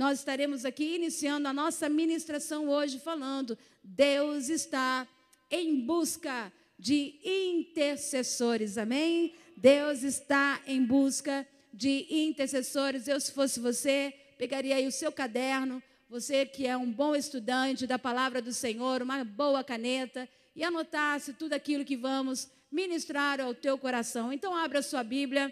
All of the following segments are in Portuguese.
Nós estaremos aqui iniciando a nossa ministração hoje falando: Deus está em busca de intercessores, amém? Deus está em busca de intercessores. Eu, se fosse você, pegaria aí o seu caderno, você que é um bom estudante da palavra do Senhor, uma boa caneta, e anotasse tudo aquilo que vamos ministrar ao teu coração. Então, abra sua Bíblia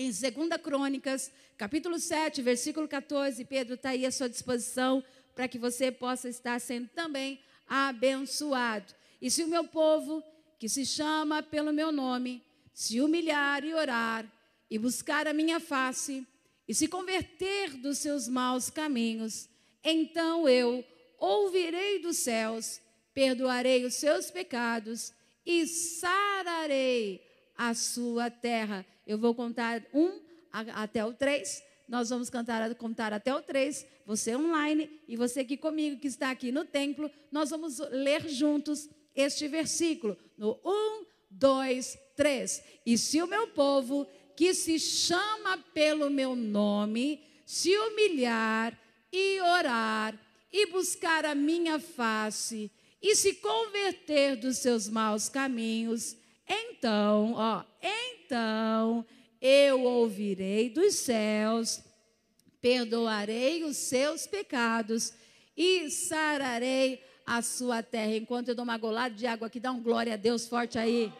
em 2 Crônicas, capítulo 7, versículo 14. Pedro está aí à sua disposição para que você possa estar sendo também abençoado. E se o meu povo, que se chama pelo meu nome, se humilhar e orar, e buscar a minha face, e se converter dos seus maus caminhos, então eu ouvirei dos céus, perdoarei os seus pecados e sararei a sua terra. Eu vou contar um até o três. Nós vamos cantar, contar até o três. Você online e você aqui comigo, que está aqui no templo, nós vamos ler juntos este versículo. No um, dois, três. E se o meu povo, que se chama pelo meu nome, se humilhar e orar e buscar a minha face e se converter dos seus maus caminhos, então, ó, então eu ouvirei dos céus, perdoarei os seus pecados e sararei a sua terra. Enquanto eu dou uma golada de água aqui, dá um glória a Deus forte aí.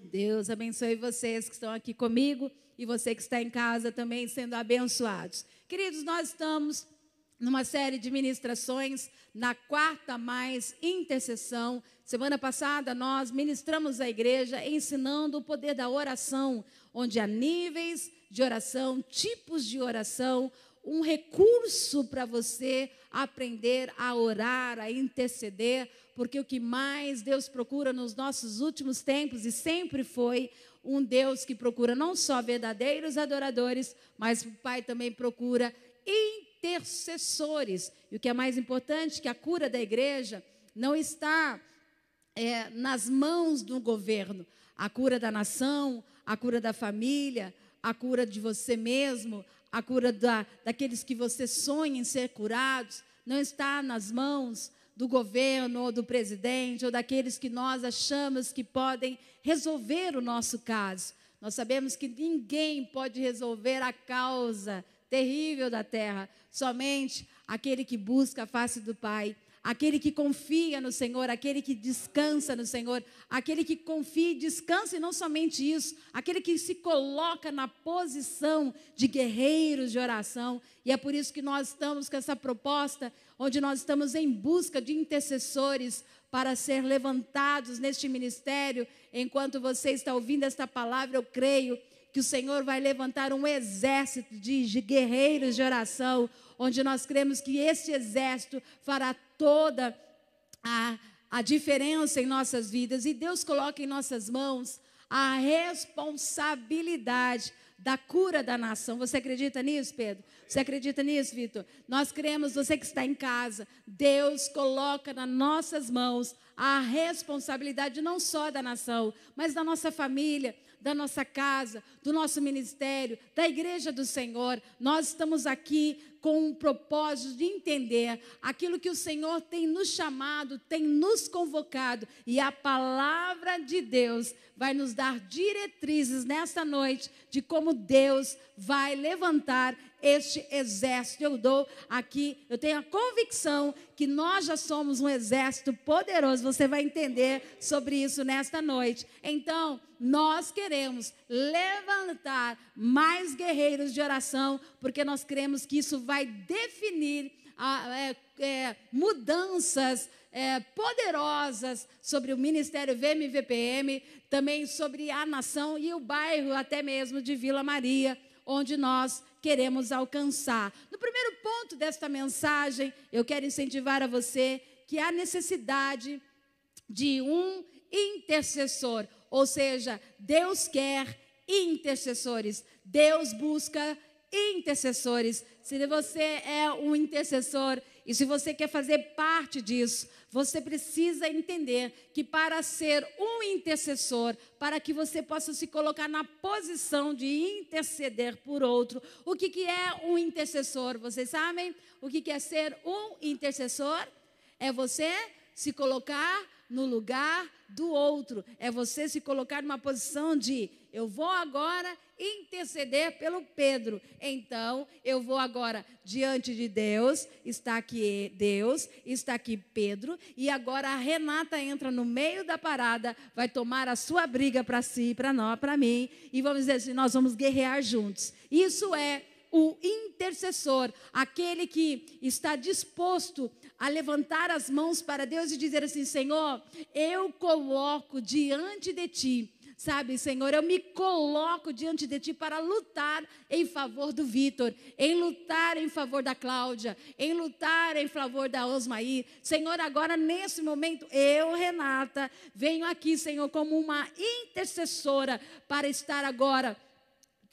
Deus abençoe vocês que estão aqui comigo e você que está em casa também sendo abençoados. Queridos, nós estamos numa série de ministrações na quarta mais intercessão. Semana passada nós ministramos a igreja ensinando o poder da oração, onde há níveis de oração, tipos de oração, um recurso para você aprender a orar, a interceder, porque o que mais Deus procura nos nossos últimos tempos e sempre foi um Deus que procura não só verdadeiros adoradores, mas o Pai também procura intercessores. E o que é mais importante, que a cura da igreja não está é, nas mãos do governo. A cura da nação, a cura da família, a cura de você mesmo, a cura da, daqueles que você sonha em ser curados, não está nas mãos do governo ou do presidente ou daqueles que nós achamos que podem resolver o nosso caso. Nós sabemos que ninguém pode resolver a causa terrível da terra. Somente aquele que busca a face do Pai, aquele que confia no Senhor, aquele que descansa no Senhor, aquele que confia e descansa, e não somente isso, aquele que se coloca na posição de guerreiros de oração. E é por isso que nós estamos com essa proposta, onde nós estamos em busca de intercessores para ser levantados neste ministério. Enquanto você está ouvindo esta palavra, eu creio que o Senhor vai levantar um exército de guerreiros de oração, onde nós cremos que este exército fará toda a, a diferença em nossas vidas. E Deus coloca em nossas mãos a responsabilidade da cura da nação. Você acredita nisso, Pedro? Você acredita nisso, Vitor? Nós cremos, você que está em casa, Deus coloca nas nossas mãos a responsabilidade não só da nação, mas da nossa família, da nossa casa, do nosso ministério, da igreja do Senhor. Nós estamos aqui com um propósito de entender aquilo que o Senhor tem nos chamado, tem nos convocado, e a palavra de Deus vai nos dar diretrizes nesta noite de como Deus vai levantar este exército. Eu dou aqui, eu tenho a convicção que nós já somos um exército poderoso. Você vai entender sobre isso nesta noite. Então, nós queremos levantar mais guerreiros de oração, porque nós cremos que isso vai definir a, é, é, mudanças é, poderosas sobre o Ministério VMVPM, também sobre a nação e o bairro até mesmo de Vila Maria, onde nós queremos alcançar. No primeiro ponto desta mensagem, eu quero incentivar a você que há necessidade de um intercessor, ou seja, Deus quer intercessores, Deus busca intercessores. Se você é um intercessor, e se você quer fazer parte disso, você precisa entender que para ser um intercessor, para que você possa se colocar na posição de interceder por outro, o que, que é um intercessor? Vocês sabem o que, que é ser um intercessor? É você se colocar no lugar do outro. É você se colocar numa posição de eu vou agora interceder pelo Pedro. Então, eu vou agora diante de Deus, está aqui Deus, está aqui Pedro, e agora a Renata entra no meio da parada, vai tomar a sua briga para si, para nós, para mim, e vamos dizer assim: nós vamos guerrear juntos. Isso é o intercessor, aquele que está disposto a levantar as mãos para Deus e dizer assim: Senhor, eu coloco diante de ti Sabe, Senhor, eu me coloco diante de Ti para lutar em favor do Vitor, em lutar em favor da Cláudia, em lutar em favor da Osmaí. Senhor, agora nesse momento, eu, Renata, venho aqui, Senhor, como uma intercessora para estar agora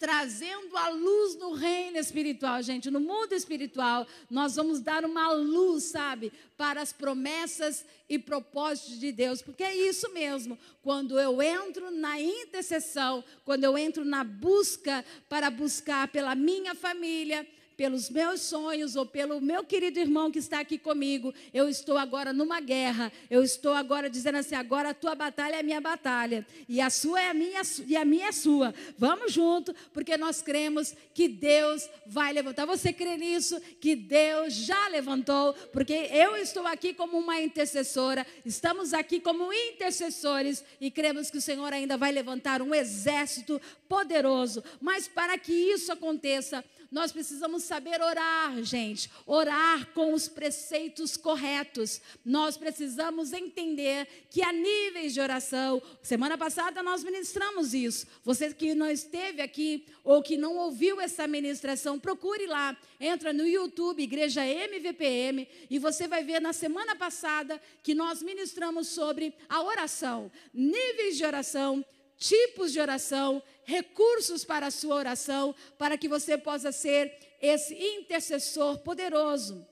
trazendo a luz no reino espiritual, gente. No mundo espiritual, nós vamos dar uma luz, sabe, para as promessas e propósitos de Deus, porque é isso mesmo. Quando eu entro na intercessão, quando eu entro na busca para buscar pela minha família, pelos meus sonhos ou pelo meu querido irmão que está aqui comigo. Eu estou agora numa guerra. Eu estou agora dizendo assim: agora a tua batalha é a minha batalha. E a sua é a minha e a minha é a sua. Vamos junto, porque nós cremos que Deus vai levantar. Você crê nisso? Que Deus já levantou, porque eu estou aqui como uma intercessora. Estamos aqui como intercessores e cremos que o Senhor ainda vai levantar um exército poderoso. Mas para que isso aconteça, nós precisamos saber orar, gente, orar com os preceitos corretos. Nós precisamos entender que há níveis de oração. Semana passada nós ministramos isso. Você que não esteve aqui ou que não ouviu essa ministração, procure lá. Entra no YouTube Igreja MVPM e você vai ver na semana passada que nós ministramos sobre a oração, níveis de oração, tipos de oração, recursos para a sua oração, para que você possa ser esse intercessor poderoso.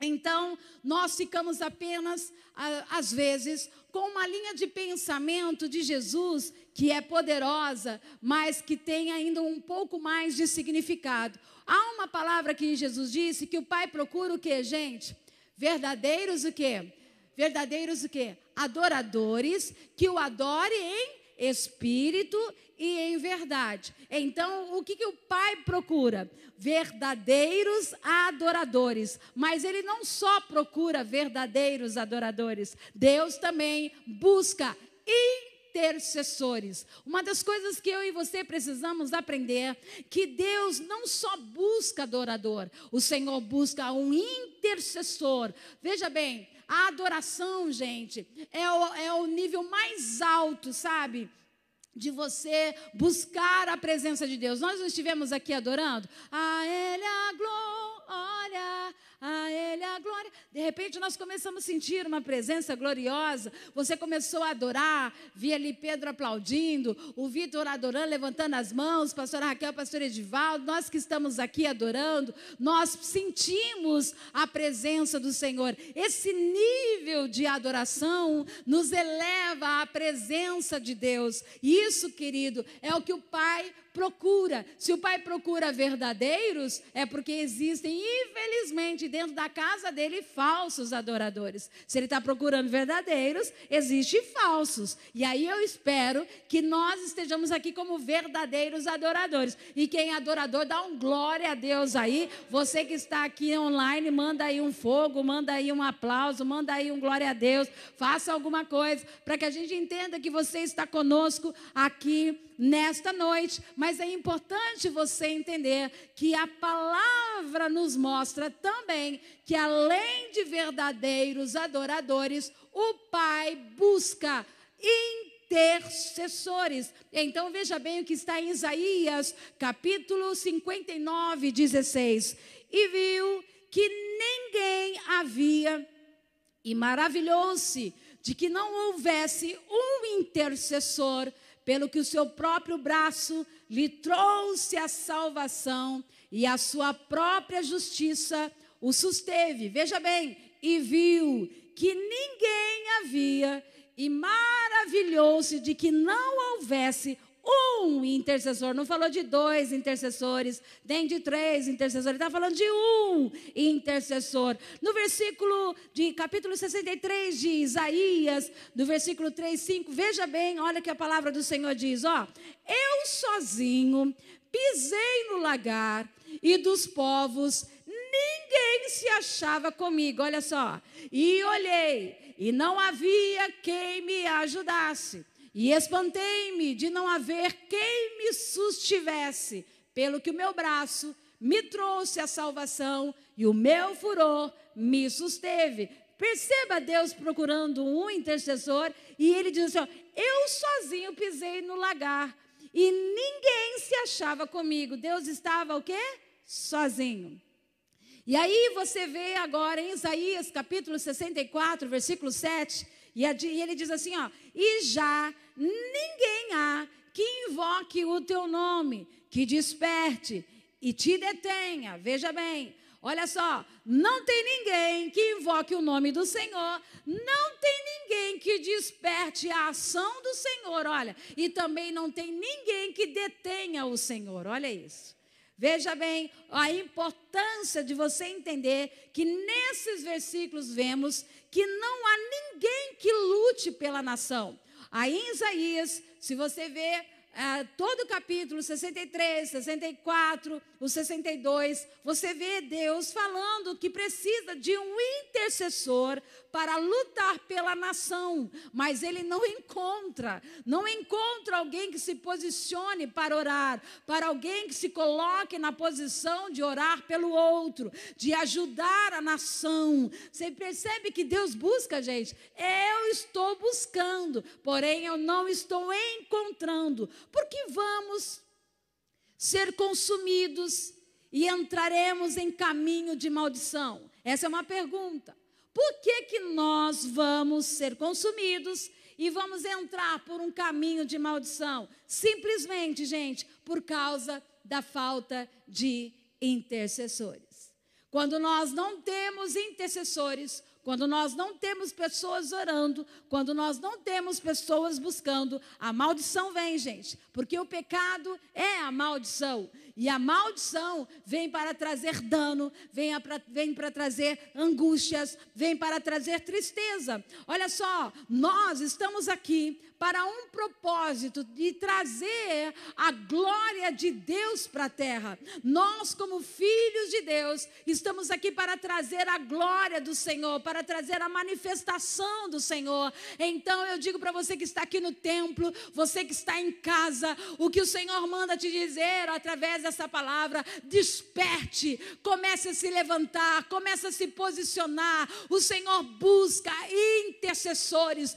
Então, nós ficamos apenas, às vezes, com uma linha de pensamento de Jesus que é poderosa, mas que tem ainda um pouco mais de significado. Há uma palavra que Jesus disse que o Pai procura o quê, gente? Verdadeiros o quê? Verdadeiros o quê? Adoradores que o adorem em espírito e em verdade. Então, o que, que o Pai procura? Verdadeiros adoradores. Mas Ele não só procura verdadeiros adoradores, Deus também busca intercessores. Uma das coisas que eu e você precisamos aprender que Deus não só busca adorador, o Senhor busca um intercessor. Veja bem, a adoração, gente, é o, é o nível mais alto, sabe? de você buscar a presença de Deus. Nós não estivemos aqui adorando? A Ele a glória Olha a Ele a glória. De repente nós começamos a sentir uma presença gloriosa. Você começou a adorar, vi ali Pedro aplaudindo, o Vitor adorando, levantando as mãos, pastora Raquel, pastor Edivaldo, nós que estamos aqui adorando, nós sentimos a presença do Senhor. Esse nível de adoração nos eleva à presença de Deus. Isso, querido, é o que o Pai procura. Se o Pai procura verdadeiros, é porque existem infelizmente, dentro da casa dele, falsos adoradores. Se ele está procurando verdadeiros, existe falsos. E aí eu espero que nós estejamos aqui como verdadeiros adoradores. E quem é adorador, dá um glória a Deus aí. Você que está aqui online, manda aí um fogo, manda aí um aplauso, manda aí um glória a Deus. Faça alguma coisa para que a gente entenda que você está conosco aqui nesta noite. Mas é importante você entender que a palavra nos nos mostra também que, além de verdadeiros adoradores, o Pai busca intercessores. Então veja bem o que está em Isaías, capítulo 59, 16. E viu que ninguém havia, e maravilhou-se de que não houvesse um intercessor, pelo que o seu próprio braço lhe trouxe a salvação e a sua própria justiça o susteve. Veja bem, e viu que ninguém havia, e maravilhou-se de que não houvesse um intercessor. Não falou de dois intercessores, nem de três intercessores. Está falando de um intercessor. No versículo de capítulo 63 de Isaías, no versículo 3, 5, veja bem, olha que a palavra do Senhor diz: Ó, eu sozinho pisei no lagar e dos povos, ninguém se achava comigo. Olha só. E olhei, e não havia quem me ajudasse. E espantei-me de não haver quem me sustivesse, pelo que o meu braço me trouxe a salvação e o meu furor me susteve. Perceba Deus procurando um intercessor e ele diz assim: ó, Eu sozinho pisei no lagar e ninguém se achava comigo. Deus estava o quê? sozinho. E aí você vê agora em Isaías capítulo 64, versículo 7, e ele diz assim: ó, e já ninguém há que invoque o teu nome, que desperte e te detenha. Veja bem, olha só, não tem ninguém que invoque o nome do Senhor, não tem ninguém que desperte a ação do Senhor, olha, e também não tem ninguém que detenha o Senhor, olha isso. Veja bem a importância de você entender que nesses versículos vemos que não há ninguém que lute pela nação. Aí em Isaías, se você ver eh, todo o capítulo 63, 64, o 62, você vê Deus falando que precisa de um intercessor para lutar pela nação, mas ele não encontra, não encontra alguém que se posicione para orar, para alguém que se coloque na posição de orar pelo outro, de ajudar a nação. Você percebe que Deus busca, gente? Eu estou buscando, porém eu não estou encontrando. Porque vamos ser consumidos e entraremos em caminho de maldição? Essa é uma pergunta. Por que, que nós vamos ser consumidos e vamos entrar por um caminho de maldição? Simplesmente, gente, por causa da falta de intercessores. Quando nós não temos intercessores, quando nós não temos pessoas orando, quando nós não temos pessoas buscando, a maldição vem, gente, porque o pecado é a maldição. E a maldição vem para trazer dano, vem para, vem para trazer angústias, vem para trazer tristeza. Olha só, nós estamos aqui para um propósito de trazer a glória de Deus para a terra. Nós, como filhos de Deus, estamos aqui para trazer a glória do Senhor, para trazer a manifestação do Senhor. Então eu digo para você que está aqui no templo, você que está em casa, o que o Senhor manda te dizer através essa palavra, desperte, comece a se levantar, comece a se posicionar. O Senhor busca intercessores.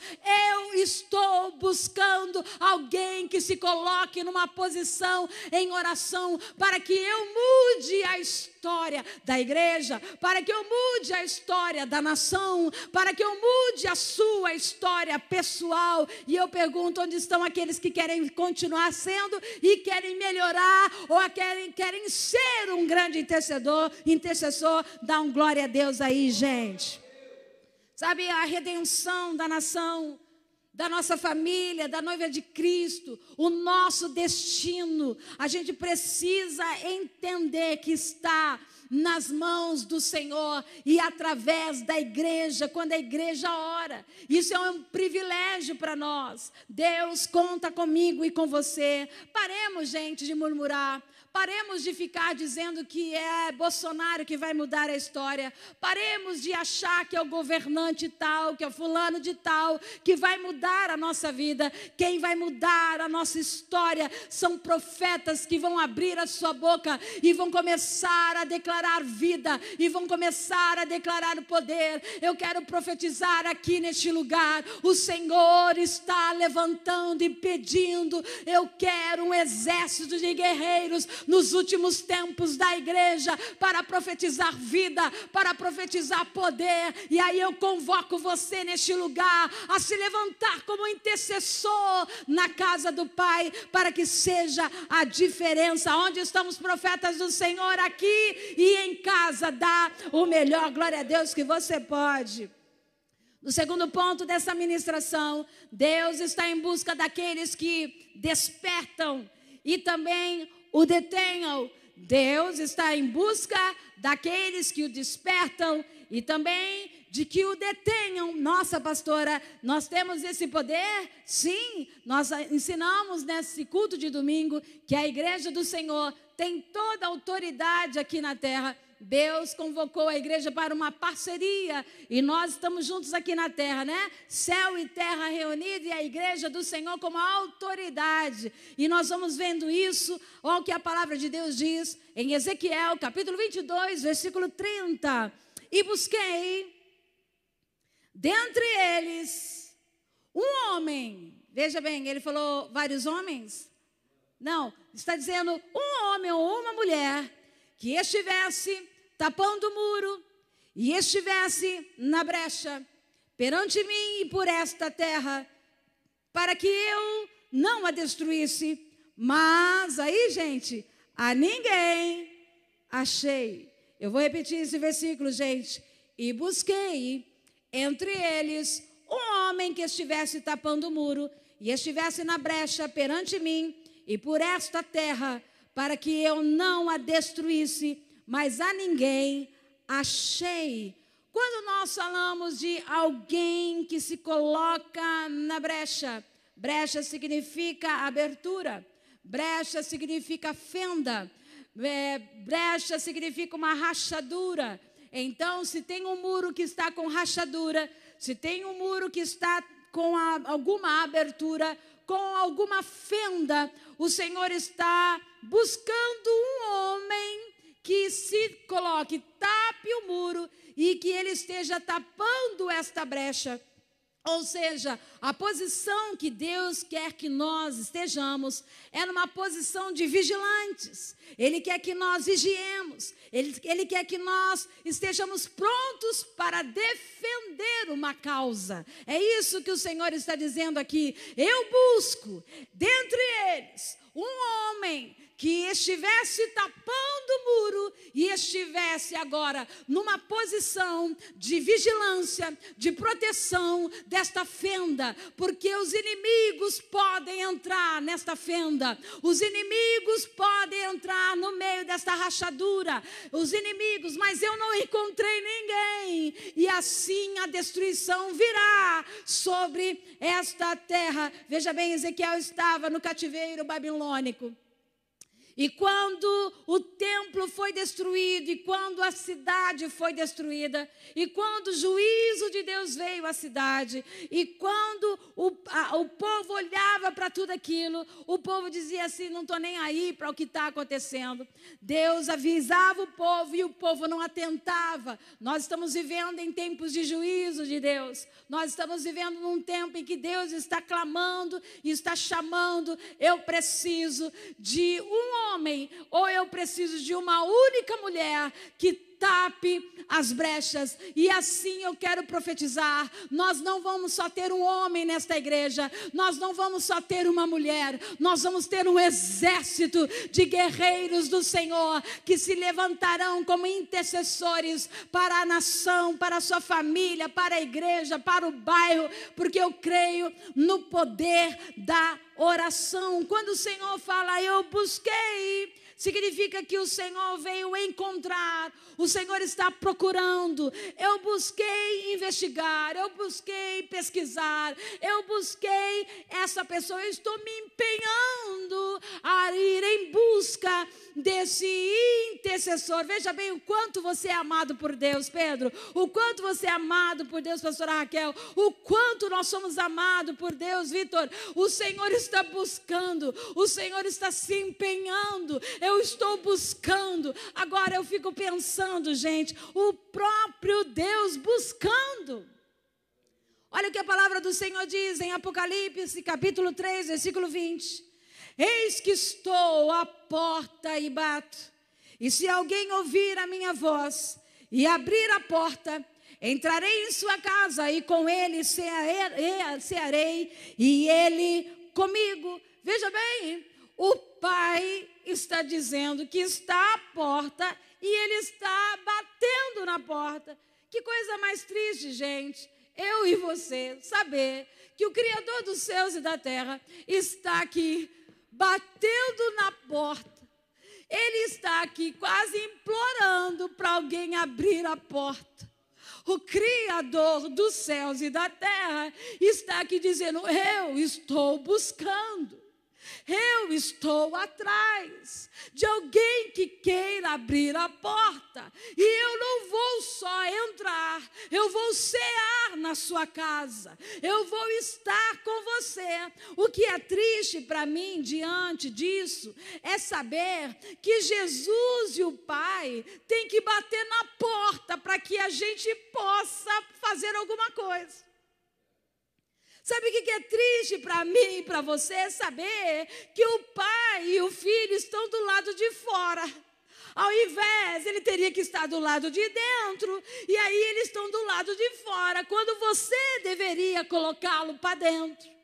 Eu estou buscando alguém que se coloque numa posição em oração para que eu mude a história da igreja, para que eu mude a história da nação, para que eu mude a sua história pessoal. E eu pergunto onde estão aqueles que querem continuar sendo e querem melhorar ou aqueles querem, querem ser um grande intercedor, intercessor, dá um glória a Deus aí, gente. Sabe, a redenção da nação, da nossa família, da noiva de Cristo, o nosso destino, a gente precisa entender que está nas mãos do Senhor e através da igreja, quando a igreja ora. Isso é um privilégio para nós. Deus conta comigo e com você. Paremos, gente, de murmurar. Paremos de ficar dizendo que é Bolsonaro que vai mudar a história. Paremos de achar que é o governante tal, que é o fulano de tal, que vai mudar a nossa vida. Quem vai mudar a nossa história são profetas que vão abrir a sua boca e vão começar a declarar vida e vão começar a declarar o poder. Eu quero profetizar aqui neste lugar. O Senhor está levantando e pedindo. Eu quero um exército de guerreiros nos últimos tempos da igreja para profetizar vida, para profetizar poder. E aí eu convoco você neste lugar a se levantar como intercessor na casa do Pai, para que seja a diferença. Onde estão os profetas do Senhor? Aqui e em casa, dá o melhor. Glória a Deus que você pode. No segundo ponto dessa ministração, Deus está em busca daqueles que despertam e também o detenham. Deus está em busca daqueles que o despertam e também de que o detenham. Nossa, pastora, nós temos esse poder? Sim, nós ensinamos nesse culto de domingo que a igreja do Senhor tem toda a autoridade aqui na terra Deus convocou a igreja para uma parceria e nós estamos juntos aqui na terra, né? Céu e terra reunidos e a igreja do Senhor como autoridade. E nós vamos vendo isso, olha o que a palavra de Deus diz em Ezequiel, capítulo 22, versículo 30. E busquei dentre eles um homem. Veja bem, ele falou vários homens? Não, está dizendo um homem ou uma mulher que estivesse tapando o muro e estivesse na brecha perante mim e por esta terra, para que eu não a destruísse. Mas aí, gente, a ninguém achei. Eu vou repetir esse versículo, gente. E busquei entre eles um homem que estivesse tapando o muro e estivesse na brecha perante mim e por esta terra, para que eu não a destruísse, mas a ninguém achei. Quando nós falamos de alguém que se coloca na brecha, brecha significa abertura, brecha significa fenda, é, brecha significa uma rachadura. Então, se tem um muro que está com rachadura, se tem um muro que está com a, alguma abertura, com alguma fenda, o Senhor está buscando um homem que se coloque, tape o muro e que ele esteja tapando esta brecha. Ou seja, a posição que Deus quer que nós estejamos é numa posição de vigilantes. Ele quer que nós vigiemos, ele, ele quer que nós estejamos prontos para defender uma causa. É isso que o Senhor está dizendo aqui. Eu busco dentre eles um homem que estivesse tapando o muro e estivesse agora numa posição de vigilância, de proteção desta fenda, porque os inimigos podem entrar nesta fenda, os inimigos podem entrar no meio desta rachadura, os inimigos, mas eu não encontrei ninguém, e assim a destruição virá sobre esta terra. Veja bem, Ezequiel estava no cativeiro babilônico. E quando o templo foi destruído, e quando a cidade foi destruída, e quando o juízo de Deus veio à cidade, e quando o, a, o povo olhava para tudo aquilo, o povo dizia assim: não estou nem aí para o que está acontecendo. Deus avisava o povo e o povo não atentava. Nós estamos vivendo em tempos de juízo de Deus, nós estamos vivendo num tempo em que Deus está clamando e está chamando. Eu preciso de um homem, ou eu preciso de uma única mulher que tape as brechas. E assim eu quero profetizar: nós não vamos só ter um homem nesta igreja, nós não vamos só ter uma mulher, nós vamos ter um exército de guerreiros do Senhor que se levantarão como intercessores para a nação, para a sua família, para a igreja, para o bairro, porque eu creio no poder da oração. Quando o Senhor fala, eu busquei significa que o Senhor veio encontrar, o Senhor está procurando. Eu busquei investigar, eu busquei pesquisar, eu busquei essa pessoa, eu estou me empenhando a ir em busca desse intercessor. Veja bem o quanto você é amado por Deus, Pedro, o quanto você é amado por Deus, pastora Raquel, o quanto nós somos amados por Deus, Vitor. O Senhor está buscando, o Senhor está se empenhando eu estou buscando. Agora eu fico pensando, gente, o próprio Deus buscando. Olha o que a palavra do Senhor diz em Apocalipse, capítulo 3, versículo 20. Eis que estou à porta e bato. E se alguém ouvir a minha voz e abrir a porta, entrarei em sua casa e com ele cearei, cearei e ele comigo. Veja bem, o Pai está dizendo que está à porta e ele está batendo na porta. Que coisa mais triste, gente. Eu e você saber que o Criador dos céus e da terra está aqui batendo na porta. Ele está aqui quase implorando para alguém abrir a porta. O Criador dos céus e da terra está aqui dizendo: Eu estou buscando. Eu estou atrás de alguém que queira abrir a porta. E eu não vou só entrar, eu vou cear na sua casa. Eu vou estar com você. O que é triste para mim diante disso é saber que Jesus e o Pai têm que bater na porta para que a gente possa fazer alguma coisa. Sabe o que é triste para mim e para você? É saber que o pai e o filho estão do lado de fora. Ao invés, ele teria que estar do lado de dentro, e aí eles estão do lado de fora, quando você deveria colocá-lo para dentro.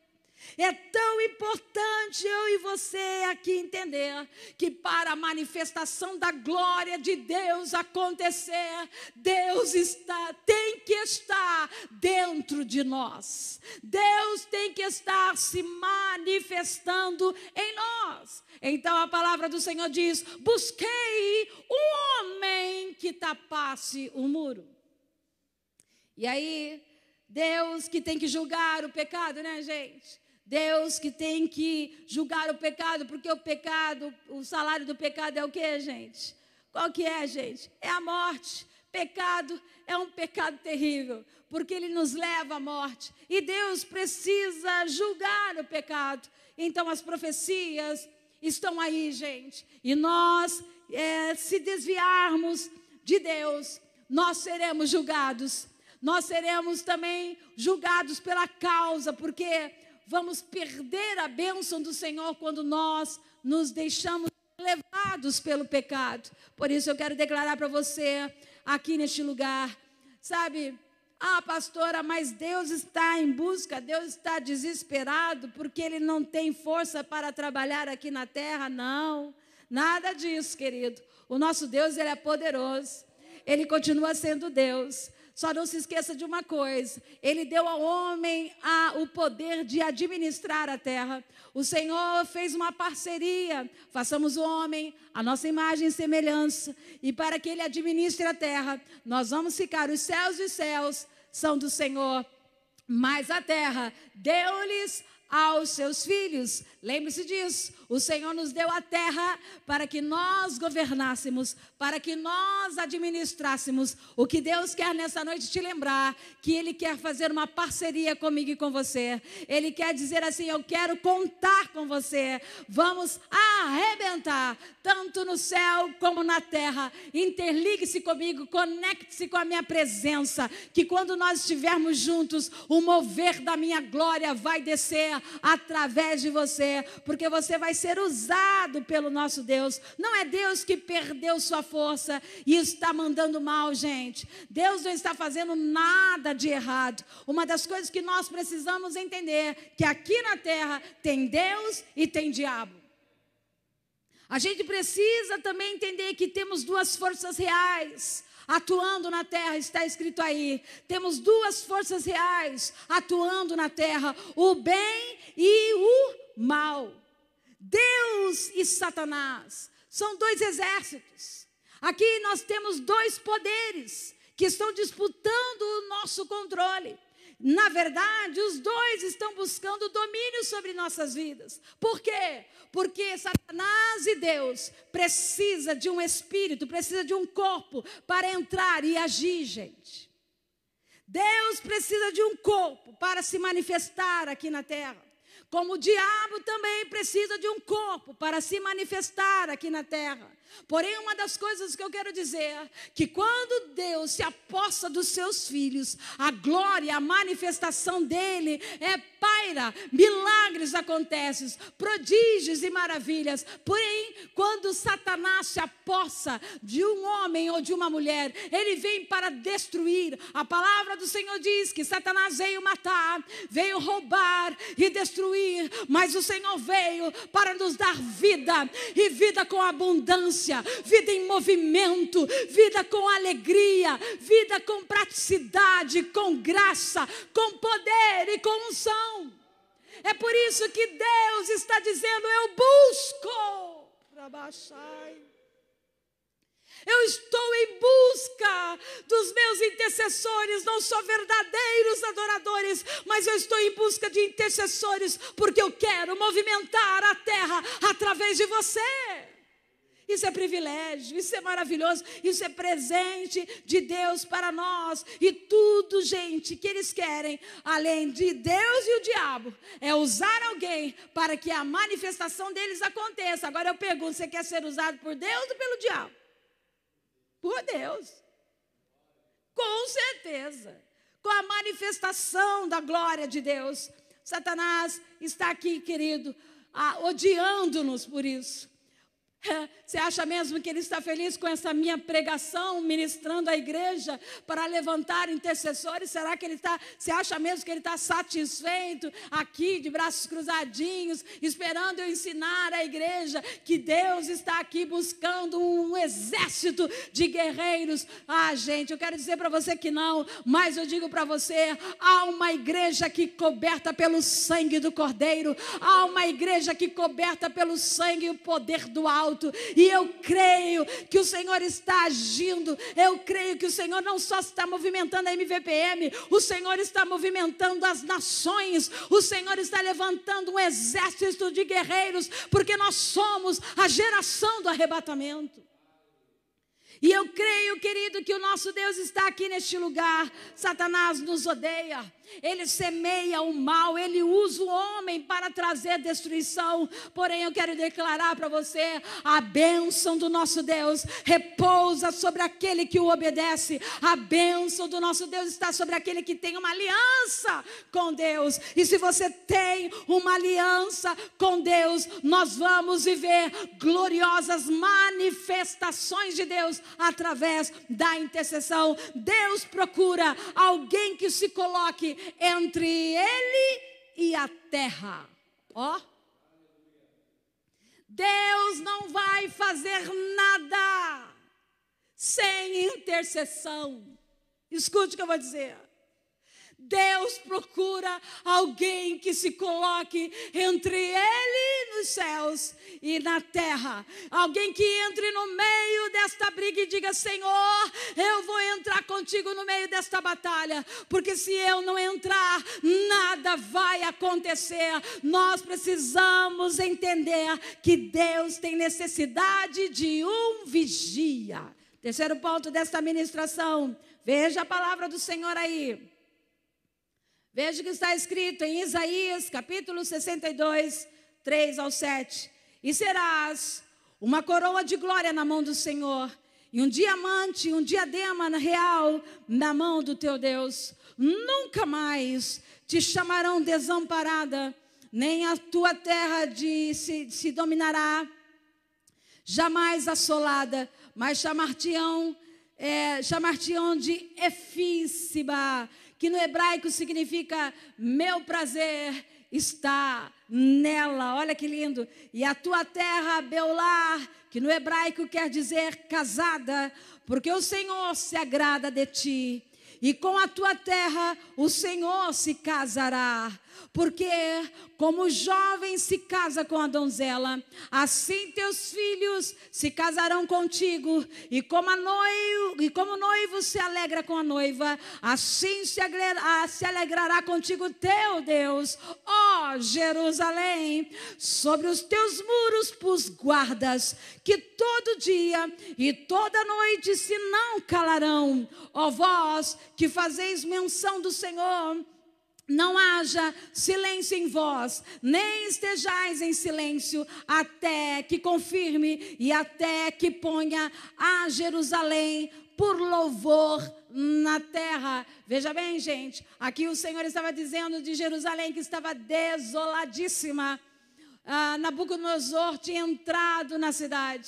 É tão importante eu e você aqui entender que para a manifestação da glória de Deus acontecer, Deus está, tem que estar dentro de nós. Deus tem que estar se manifestando em nós. Então a palavra do Senhor diz: "Busquei um homem que tapasse o muro". E aí Deus que tem que julgar o pecado, né, gente? Deus que tem que julgar o pecado, porque o pecado, o salário do pecado é o que, gente? Qual que é, gente? É a morte. Pecado é um pecado terrível, porque ele nos leva à morte. E Deus precisa julgar o pecado. Então as profecias estão aí, gente. E nós, é, se desviarmos de Deus, nós seremos julgados. Nós seremos também julgados pela causa, porque vamos perder a bênção do Senhor quando nós nos deixamos levados pelo pecado. Por isso eu quero declarar para você aqui neste lugar, sabe? Ah, pastora, mas Deus está em busca, Deus está desesperado porque ele não tem força para trabalhar aqui na terra, não. Nada disso, querido. O nosso Deus, ele é poderoso. Ele continua sendo Deus. Só não se esqueça de uma coisa: Ele deu ao homem a, o poder de administrar a terra. O Senhor fez uma parceria. Façamos o homem a nossa imagem e semelhança. E para que ele administre a terra, nós vamos ficar. Os céus e os céus são do Senhor, mas a terra deu-lhes aos seus filhos. Lembre-se disso. O Senhor nos deu a terra para que nós governássemos, para que nós administrássemos. O que Deus quer nessa noite te lembrar, que Ele quer fazer uma parceria comigo e com você. Ele quer dizer assim: Eu quero contar com você. Vamos arrebentar, tanto no céu como na terra. Interligue-se comigo, conecte-se com a minha presença. Que quando nós estivermos juntos, o mover da minha glória vai descer através de você, porque você vai ser usado pelo nosso Deus. Não é Deus que perdeu sua força e está mandando mal, gente. Deus não está fazendo nada de errado. Uma das coisas que nós precisamos entender que aqui na terra tem Deus e tem diabo. A gente precisa também entender que temos duas forças reais atuando na terra, está escrito aí. Temos duas forças reais atuando na terra: o bem e o mal. Deus e Satanás são dois exércitos. Aqui nós temos dois poderes que estão disputando o nosso controle. Na verdade, os dois estão buscando domínio sobre nossas vidas. Por quê? Porque Satanás e Deus precisa de um espírito, precisa de um corpo para entrar e agir, gente. Deus precisa de um corpo para se manifestar aqui na terra. Como o diabo também precisa de um corpo para se manifestar aqui na terra. Porém, uma das coisas que eu quero dizer, é que quando Deus se aposta dos seus filhos, a glória, a manifestação dele é paira, milagres acontecem, prodígios e maravilhas. Porém, quando Satanás se aposta de um homem ou de uma mulher, ele vem para destruir. A palavra do Senhor diz que Satanás veio matar, veio roubar e destruir, mas o Senhor veio para nos dar vida e vida com abundância abundância, vida em movimento, vida com alegria, vida com praticidade, com graça, com poder e com unção. É por isso que Deus está dizendo: Eu busco. Eu estou em busca dos meus intercessores, não só verdadeiros adoradores, mas eu estou em busca de intercessores, porque eu quero movimentar a terra através de você. Isso é privilégio, isso é maravilhoso, isso é presente de Deus para nós. E tudo, gente, que eles querem, além de Deus e o diabo, é usar alguém para que a manifestação deles aconteça. Agora eu pergunto: você quer ser usado por Deus ou pelo diabo? Por Deus. Com certeza. Com a manifestação da glória de Deus. Satanás está aqui, querido, ah, odiando-nos por isso Você acha mesmo que ele está feliz com essa minha pregação, ministrando a igreja para levantar intercessores? Será que ele está? Você acha mesmo que ele está satisfeito aqui, de braços cruzadinhos, esperando eu ensinar a igreja que Deus está aqui buscando um exército de guerreiros? Ah, gente, eu quero dizer para você que não, mas eu digo para você: há uma igreja que coberta pelo sangue do Cordeiro, há uma igreja que coberta pelo sangue e o poder do alto alto. E eu creio que o Senhor está agindo. Eu creio que o Senhor não só está movimentando a MVPM, o Senhor está movimentando as nações. O Senhor está levantando um exército de guerreiros, porque nós somos a geração do arrebatamento. E eu creio, querido, que o nosso Deus está aqui neste lugar. Satanás nos odeia. Ele semeia o mal, ele usa o homem para trazer destruição. Porém, eu quero declarar para você: a bênção do nosso Deus repousa sobre aquele que o obedece. A bênção do nosso Deus está sobre aquele que tem uma aliança com Deus. E se você tem uma aliança com Deus, nós vamos viver gloriosas manifestações de Deus através da intercessão. Deus procura alguém que se coloque entre ele e a terra. Ó. Deus não vai fazer nada sem intercessão. Escute o que eu vou dizer. Deus procura alguém que se coloque entre ele nos céus e na terra. Alguém que entre no meio desta briga e diga: Senhor, eu vou entrar contigo no meio desta batalha, porque se eu não entrar, nada vai acontecer. Nós precisamos entender que Deus tem necessidade de um vigia. Terceiro ponto desta ministração. Veja a palavra do Senhor aí. Veja o que está escrito em Isaías, capítulo 62, 3 ao 7. E serás uma coroa de glória na mão do Senhor, e um diamante, um diadema real na mão do teu Deus. Nunca mais te chamarão desamparada, nem a tua terra de, se, se dominará, jamais assolada, mas chamar-te-ão é, chamar de Efíciba que no hebraico significa meu prazer está nela. Olha que lindo. E a tua terra, Beular, que no hebraico quer dizer casada, porque o Senhor se agrada de ti. E com a tua terra o Senhor se casará. Porque como o jovem se casa com a donzela, assim teus filhos se casarão contigo, e como, a noivo, e como o noivo se alegra com a noiva, assim se, alegrará, ah, se alegrará contigo teu Deus, ó oh, Jerusalém. Sobre os teus muros pus guardas, que todo dia e toda noite se não calarão, ó vós que fazeis menção do Senhor não haja silêncio em vós, nem estejais em silêncio, até que confirme e até que ponha a Jerusalém por louvor na terra. Veja bem, gente, aqui o Senhor estava dizendo de Jerusalém que estava desoladíssima. Ah, Nabucodonosor tinha entrado na cidade,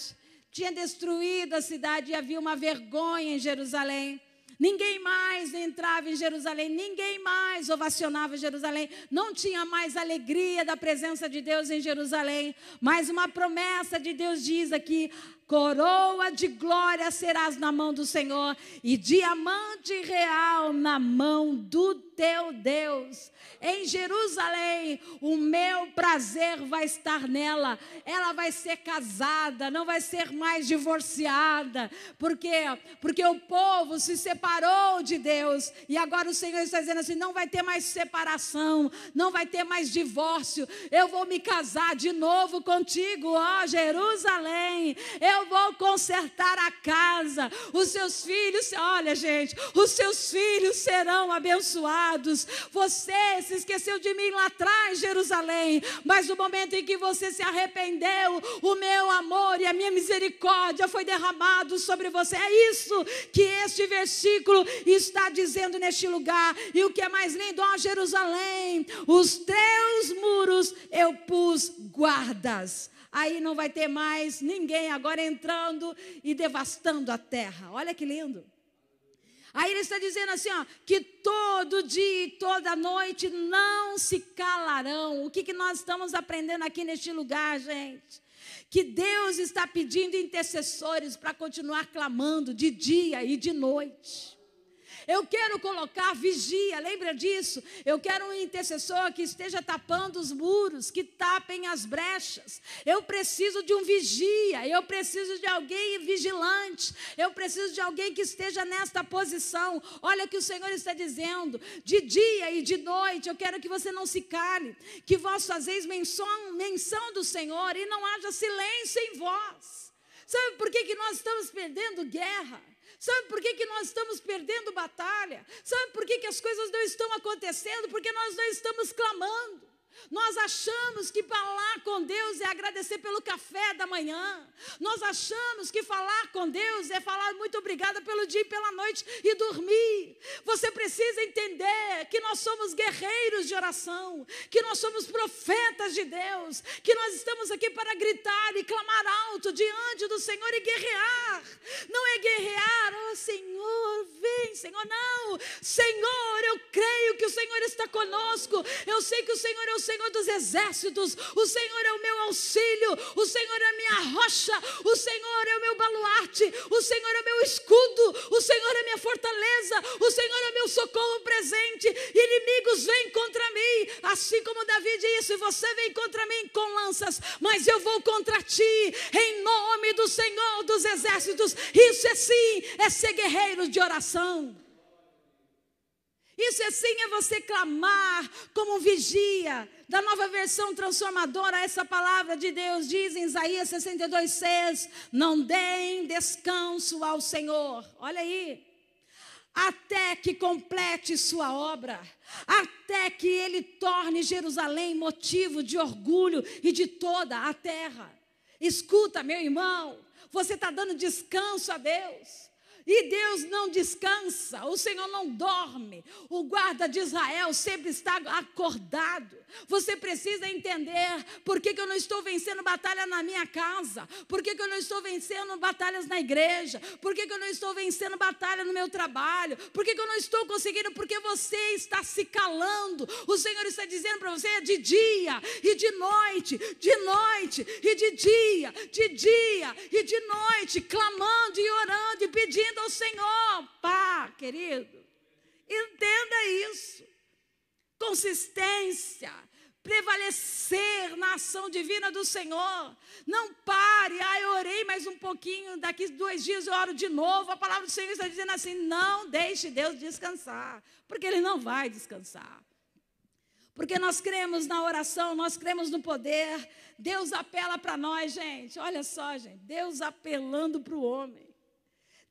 tinha destruído a cidade e havia uma vergonha em Jerusalém. Ninguém mais entrava em Jerusalém, ninguém mais ovacionava Jerusalém, não tinha mais alegria da presença de Deus em Jerusalém. Mas uma promessa de Deus diz aqui: coroa de glória serás na mão do Senhor e diamante real na mão do teu Deus. Em Jerusalém, o meu prazer vai estar nela. Ela vai ser casada, não vai ser mais divorciada. Por quê? Porque o povo se separou de Deus e agora o Senhor está dizendo assim: não vai ter mais separação, não vai ter mais divórcio. Eu vou me casar de novo contigo, ó Jerusalém. Eu eu vou consertar a casa. Os seus filhos, olha, gente, os seus filhos serão abençoados. Você se esqueceu de mim lá atrás, Jerusalém, mas no momento em que você se arrependeu, o meu amor e a minha misericórdia foi derramado sobre você. É isso que este versículo está dizendo neste lugar. E o que é mais lindo, ó Jerusalém, os teus muros eu pus guardas aí não vai ter mais ninguém agora entrando e devastando a terra. Olha que lindo. Aí ele está dizendo assim, ó, que todo dia e toda noite não se calarão. O que, que nós estamos aprendendo aqui neste lugar, gente? Que Deus está pedindo intercessores para continuar clamando de dia e de noite. Eu quero colocar vigia, lembra disso? Eu quero um intercessor que esteja tapando os muros, que tapem as brechas. Eu preciso de um vigia, eu preciso de alguém vigilante, eu preciso de alguém que esteja nesta posição. Olha o que o Senhor está dizendo: de dia e de noite, eu quero que você não se cale, que vós fazeis menção, menção do Senhor e não haja silêncio em vós. Sabe por que, que nós estamos perdendo guerra? Sabe por que, que nós estamos perdendo batalha? Sabe por que, que as coisas não estão acontecendo? Porque nós não estamos clamando. Nós achamos que falar com Deus é agradecer pelo café da manhã. Nós achamos que falar com Deus é falar muito obrigada pelo dia e pela noite e dormir. Você precisa entender que nós somos guerreiros de oração, que nós somos profetas de Deus, que nós estamos aqui para gritar e clamar alto diante do Senhor e guerrear. Não é guerrear, oh Senhor, vem, Senhor, não. Senhor, eu creio que o Senhor está conosco. Eu sei que o Senhor é o Senhor dos exércitos, o Senhor é o meu auxílio, o Senhor é a minha rocha, o Senhor é o meu baluarte, o Senhor é o meu escudo, o Senhor é a minha fortaleza, o Senhor é o meu socorro presente. Inimigos vêm contra mim, assim como Davi disse: Você vem contra mim com lanças, mas eu vou contra ti, em nome do Senhor dos exércitos. Isso é sim, é ser guerreiro de oração. Isso é sim é você clamar como um vigia. Da nova versão transformadora, essa palavra de Deus diz em Isaías 62, 6: Não deem descanso ao Senhor. Olha aí. Até que complete sua obra, até que ele torne Jerusalém motivo de orgulho e de toda a terra. Escuta, meu irmão, você está dando descanso a Deus. E Deus não descansa, o Senhor não dorme. O guarda de Israel sempre está acordado. Você precisa entender por que, que eu não estou vencendo batalha na minha casa, por que, que eu não estou vencendo batalhas na igreja, por que, que eu não estou vencendo batalha no meu trabalho, por que, que eu não estou conseguindo, porque você está se calando. O Senhor está dizendo para você de dia e de noite, de noite e de dia, de dia e de noite, clamando e orando e pedindo servido ao Senhor. Pá, querido. Entenda isso. Consistência. Prevalecer na ação divina do Senhor. Não pare. Ah, eu orei mais um pouquinho. Daqui dois dias eu oro de novo. A palavra do Senhor está dizendo assim: não deixe Deus descansar. Porque Ele não vai descansar. Porque nós cremos na oração, nós cremos no poder. Deus apela para nós, gente. Olha só, gente. Deus apelando para o homem.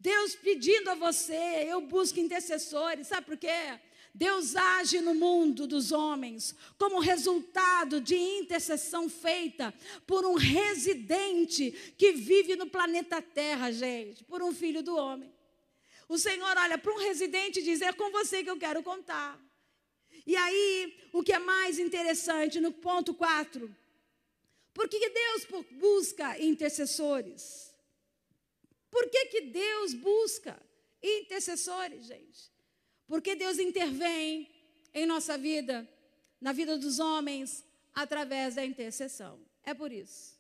Deus pedindo a você, eu busco intercessores, sabe por quê? Deus age no mundo dos homens como resultado de intercessão feita por um residente que vive no planeta Terra, gente, por um filho do homem. O Senhor olha para um residente e diz: É com você que eu quero contar. E aí, o que é mais interessante no ponto 4, por que Deus busca intercessores? Por que, que Deus busca intercessores, gente? Porque Deus intervém em nossa vida, na vida dos homens, através da intercessão. É por isso.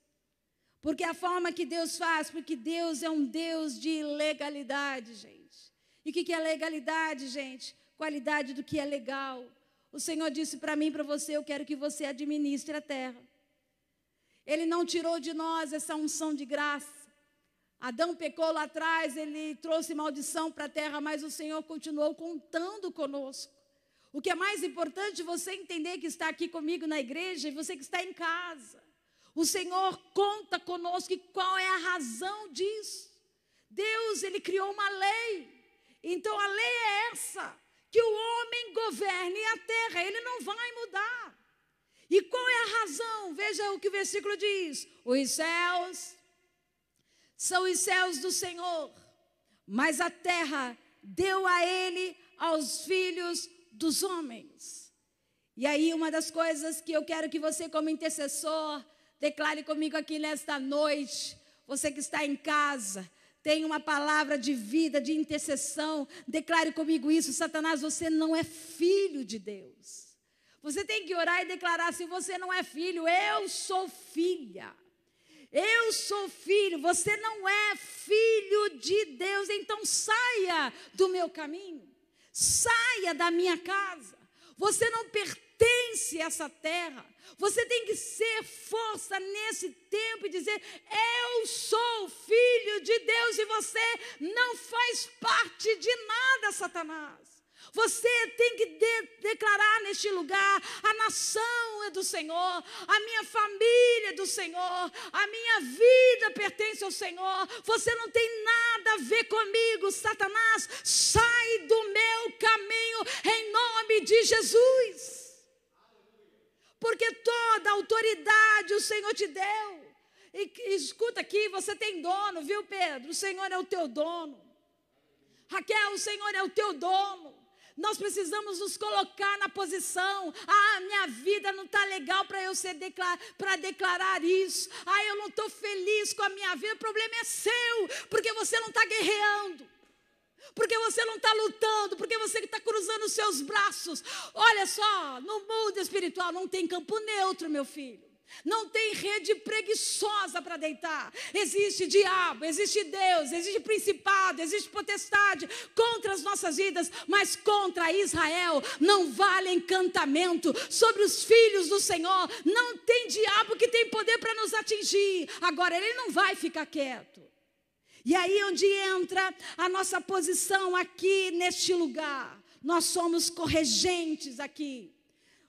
Porque a forma que Deus faz, porque Deus é um Deus de legalidade, gente. E o que, que é legalidade, gente? Qualidade do que é legal. O Senhor disse para mim, para você, eu quero que você administre a terra. Ele não tirou de nós essa unção de graça. Adão pecou lá atrás, ele trouxe maldição para a terra, mas o Senhor continuou contando conosco. O que é mais importante você entender que está aqui comigo na igreja e você que está em casa. O Senhor conta conosco e qual é a razão disso? Deus, ele criou uma lei. Então a lei é essa, que o homem governe a terra, ele não vai mudar. E qual é a razão? Veja o que o versículo diz: os céus são os céus do Senhor, mas a terra deu a ele aos filhos dos homens. E aí, uma das coisas que eu quero que você, como intercessor, declare comigo aqui nesta noite, você que está em casa, tem uma palavra de vida, de intercessão, declare comigo isso, Satanás, você não é filho de Deus. Você tem que orar e declarar: se você não é filho, eu sou filha. Eu sou filho, você não é filho de Deus, então saia do meu caminho, saia da minha casa. Você não pertence a essa terra. Você tem que ser força nesse tempo e dizer: Eu sou filho de Deus e você não faz parte de nada, Satanás. Você tem que de declarar neste lugar: a nação é do Senhor, a minha família é do Senhor, a minha vida pertence ao Senhor. Você não tem nada a ver comigo, Satanás. Sai do meu caminho em nome de Jesus. Porque toda autoridade o Senhor te deu. E, e escuta aqui, você tem dono, viu, Pedro? O Senhor é o teu dono. Raquel, o Senhor é o teu dono. Nós precisamos nos colocar na posição. Ah, minha vida não está legal para eu ser declar, para declarar isso. Ah, eu não estou feliz com a minha vida. O problema é seu, porque você não está guerreando. Porque você não está lutando, porque você está cruzando os seus braços. Olha só, no mundo espiritual não tem campo neutro, meu filho. Não tem rede preguiçosa para deitar. Existe diabo, existe Deus, existe principado, existe potestade contra as nossas vidas, mas contra Israel não vale encantamento. Sobre os filhos do Senhor, não tem diabo que tem poder para nos atingir. Agora, ele não vai ficar quieto. E aí onde entra a nossa posição aqui neste lugar. Nós somos corregentes aqui.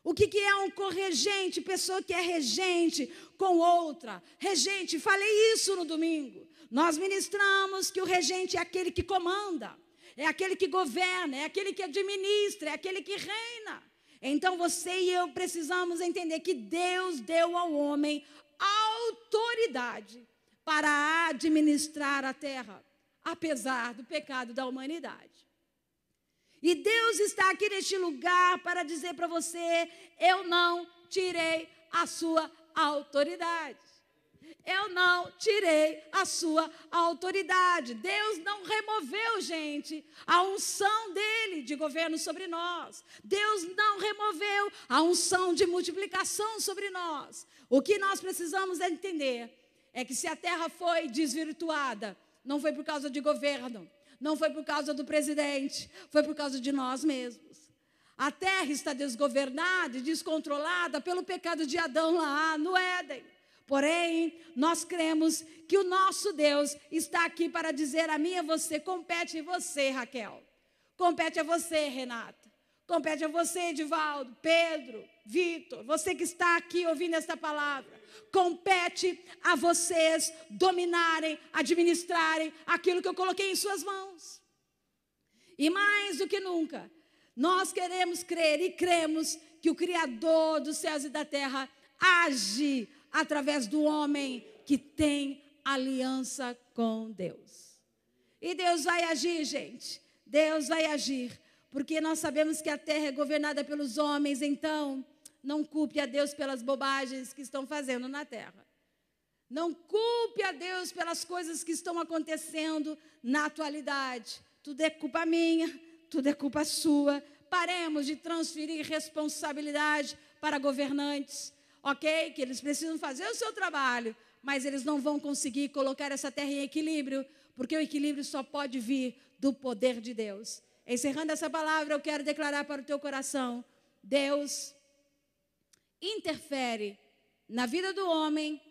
O que, que é um corregente? Pessoa que é regente com outra. Regente, falei isso no domingo. Nós ministramos que o regente é aquele que comanda, é aquele que governa, é aquele que administra, é aquele que reina. Então você e eu precisamos entender que Deus deu ao homem autoridade para administrar a terra, apesar do pecado da humanidade. E Deus está aqui neste lugar para dizer para você: eu não tirei a sua autoridade. Eu não tirei a sua autoridade. Deus não removeu, gente, a unção dele de governo sobre nós. Deus não removeu a unção de multiplicação sobre nós. O que nós precisamos é entender é que se a terra foi desvirtuada, não foi por causa de governo, não foi por causa do presidente, foi por causa de nós mesmos. A terra está desgovernada e descontrolada pelo pecado de Adão lá no Éden. Porém, nós cremos que o nosso Deus está aqui para dizer a mim e a você: compete em você, Raquel. Compete a você, Renata. Compete a você, Edivaldo, Pedro, Vitor, você que está aqui ouvindo esta palavra compete a vocês dominarem, administrarem aquilo que eu coloquei em suas mãos. E mais do que nunca, nós queremos crer e cremos que o Criador dos céus e da terra age através do homem que tem aliança com Deus. E Deus vai agir, gente. Deus vai agir, porque nós sabemos que a terra é governada pelos homens, então não culpe a Deus pelas bobagens que estão fazendo na terra. Não culpe a Deus pelas coisas que estão acontecendo na atualidade. Tudo é culpa minha, tudo é culpa sua. Paremos de transferir responsabilidade para governantes, ok? Que eles precisam fazer o seu trabalho, mas eles não vão conseguir colocar essa terra em equilíbrio, porque o equilíbrio só pode vir do poder de Deus. Encerrando essa palavra, eu quero declarar para o teu coração: Deus interfere na vida do homem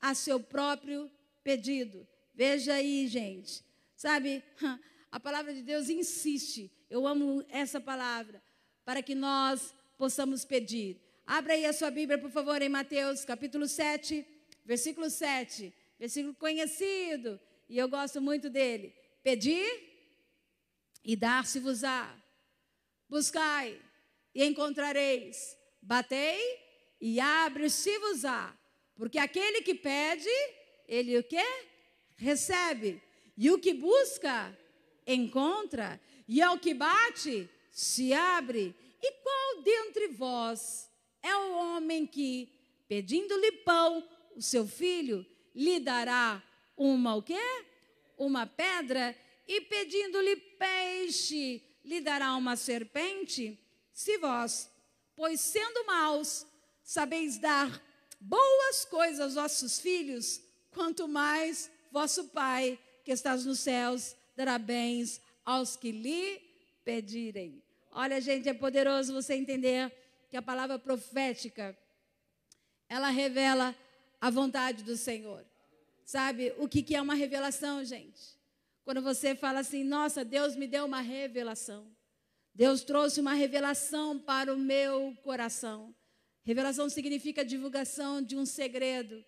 a seu próprio pedido. Veja aí, gente. Sabe, a palavra de Deus insiste. Eu amo essa palavra para que nós possamos pedir. Abra aí a sua Bíblia, por favor, em Mateus, capítulo 7, versículo 7. Versículo conhecido, e eu gosto muito dele. Pedir e dar-se-vos-á. Buscai e encontrareis. Batei e abre-se-vos-á. Porque aquele que pede, ele o quê? Recebe. E o que busca, encontra. E ao que bate, se abre. E qual dentre vós é o homem que, pedindo-lhe pão, o seu filho, lhe dará uma o quê? Uma pedra. E pedindo-lhe peixe, lhe dará uma serpente? Se vós, pois sendo maus, sabeis dar boas coisas aos vossos filhos, quanto mais vosso Pai, que estás nos céus, dará bens aos que lhe pedirem. Olha, gente, é poderoso você entender que a palavra profética ela revela a vontade do Senhor. Sabe o que, que é uma revelação, gente? Quando você fala assim, nossa, Deus me deu uma revelação. Deus trouxe uma revelação para o meu coração. Revelação significa divulgação de um segredo,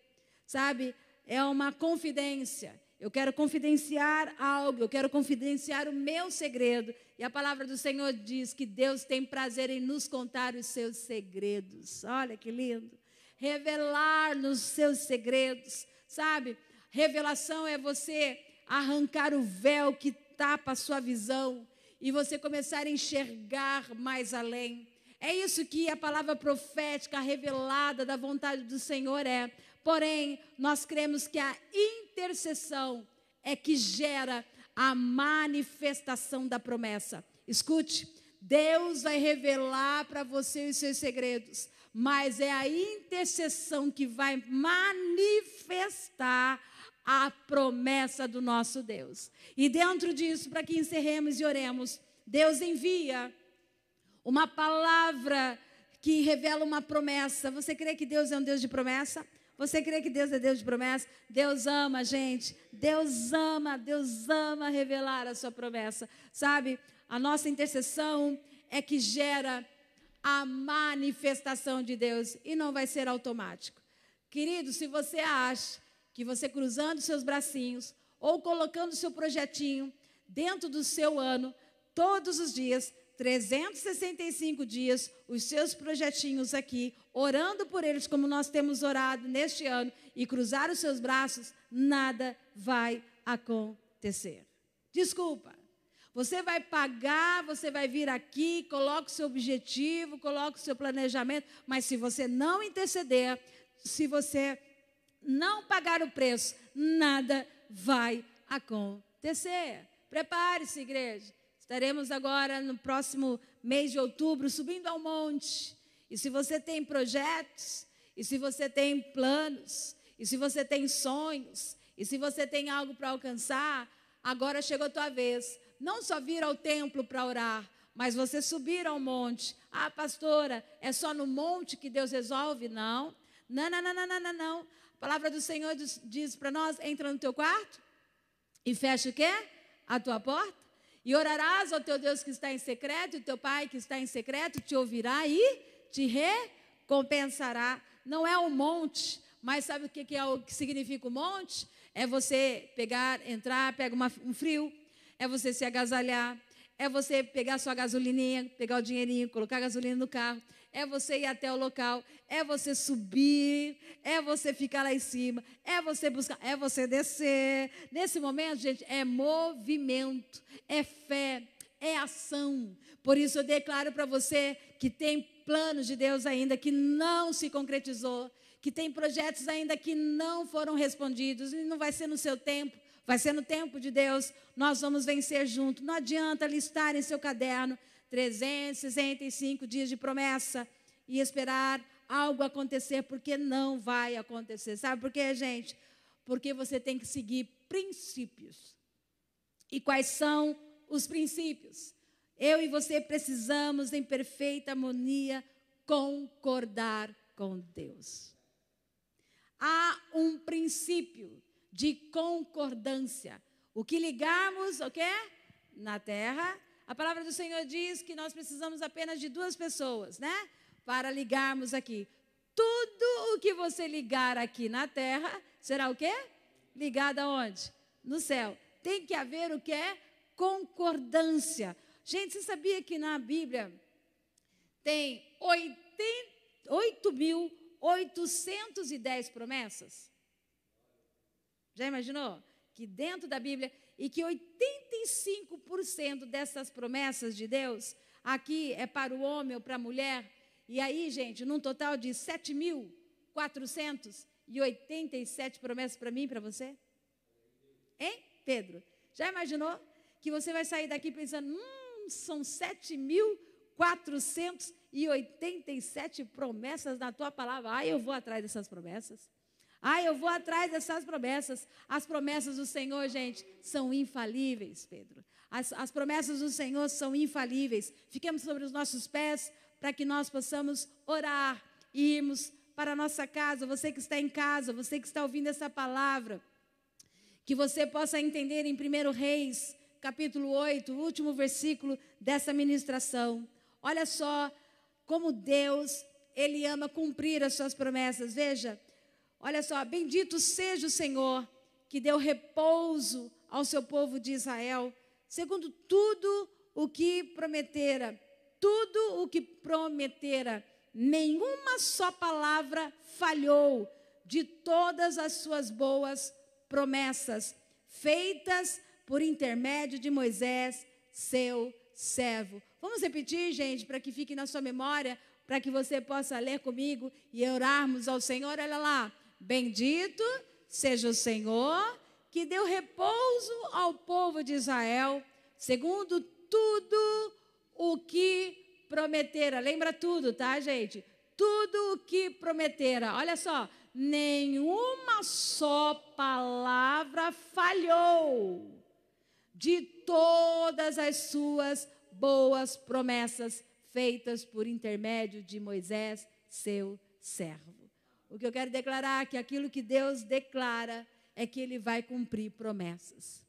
sabe? É uma confidência. Eu quero confidenciar algo, eu quero confidenciar o meu segredo. E a palavra do Senhor diz que Deus tem prazer em nos contar os seus segredos. Olha que lindo. Revelar-nos seus segredos, sabe? Revelação é você arrancar o véu que tapa a sua visão e você começar a enxergar mais além. É isso que a palavra profética revelada da vontade do Senhor é. Porém, nós cremos que a intercessão é que gera a manifestação da promessa. Escute, Deus vai revelar para você os seus segredos, mas é a intercessão que vai manifestar a promessa do nosso Deus. E dentro disso, para que encerremos e oremos, Deus envia uma palavra que revela uma promessa. Você crê que Deus é um Deus de promessa? Você crê que Deus é Deus de promessa? Deus ama, gente. Deus ama, Deus ama revelar a sua promessa. Sabe? A nossa intercessão é que gera a manifestação de Deus e não vai ser automático. Querido, se você acha que você cruzando seus bracinhos ou colocando seu projetinho dentro do seu ano, todos os dias 365 dias, os seus projetinhos aqui, orando por eles como nós temos orado neste ano, e cruzar os seus braços, nada vai acontecer. Desculpa. Você vai pagar, você vai vir aqui, coloca o seu objetivo, coloca o seu planejamento, mas se você não interceder, se você não pagar o preço, nada vai acontecer. Prepare-se, igreja. Estaremos agora no próximo mês de outubro subindo ao monte. E se você tem projetos, e se você tem planos, e se você tem sonhos, e se você tem algo para alcançar, agora chegou a tua vez. Não só vir ao templo para orar, mas você subir ao monte. Ah, pastora, é só no monte que Deus resolve? Não. Não, não, não, não, não, não. A palavra do Senhor diz, diz para nós: entra no teu quarto e fecha o quê? A tua porta e orarás ao teu Deus que está em secreto, e o teu Pai que está em secreto te ouvirá e te recompensará. Não é um monte, mas sabe o que, é o que significa o um monte? É você pegar, entrar, pega uma, um frio, é você se agasalhar, é você pegar sua gasolininha, pegar o dinheirinho, colocar gasolina no carro, é você ir até o local, é você subir, é você ficar lá em cima, é você buscar, é você descer. Nesse momento, gente, é movimento, é fé, é ação. Por isso eu declaro para você que tem planos de Deus ainda que não se concretizou, que tem projetos ainda que não foram respondidos e não vai ser no seu tempo, vai ser no tempo de Deus. Nós vamos vencer junto. Não adianta listar em seu caderno 365 dias de promessa e esperar algo acontecer, porque não vai acontecer. Sabe por quê, gente? Porque você tem que seguir princípios. E quais são os princípios? Eu e você precisamos, em perfeita harmonia, concordar com Deus. Há um princípio de concordância. O que ligamos o quê? Na terra a palavra do Senhor diz que nós precisamos apenas de duas pessoas, né? Para ligarmos aqui. Tudo o que você ligar aqui na terra será o quê? Ligado aonde? No céu. Tem que haver o que é concordância. Gente, você sabia que na Bíblia tem 8.810 promessas? Já imaginou? Que dentro da Bíblia e que 85% dessas promessas de Deus aqui é para o homem ou para a mulher. E aí, gente, num total de 7.487 promessas para mim e para você? Hein, Pedro? Já imaginou que você vai sair daqui pensando, hum, são 7.487 promessas na tua palavra. Ah, eu vou atrás dessas promessas. Ah, eu vou atrás dessas promessas. As promessas do Senhor, gente, são infalíveis, Pedro. As, as promessas do Senhor são infalíveis. Fiquemos sobre os nossos pés para que nós possamos orar e irmos para a nossa casa. Você que está em casa, você que está ouvindo essa palavra, que você possa entender em 1 Reis, capítulo 8, o último versículo dessa ministração. Olha só como Deus, Ele ama cumprir as suas promessas. Veja Olha só, bendito seja o Senhor que deu repouso ao seu povo de Israel, segundo tudo o que prometera, tudo o que prometera. Nenhuma só palavra falhou de todas as suas boas promessas, feitas por intermédio de Moisés, seu servo. Vamos repetir, gente, para que fique na sua memória, para que você possa ler comigo e orarmos ao Senhor. Olha lá. Bendito seja o Senhor que deu repouso ao povo de Israel, segundo tudo o que prometera. Lembra tudo, tá, gente? Tudo o que prometera. Olha só, nenhuma só palavra falhou de todas as suas boas promessas feitas por intermédio de Moisés, seu servo. O que eu quero declarar é que aquilo que Deus declara é que Ele vai cumprir promessas.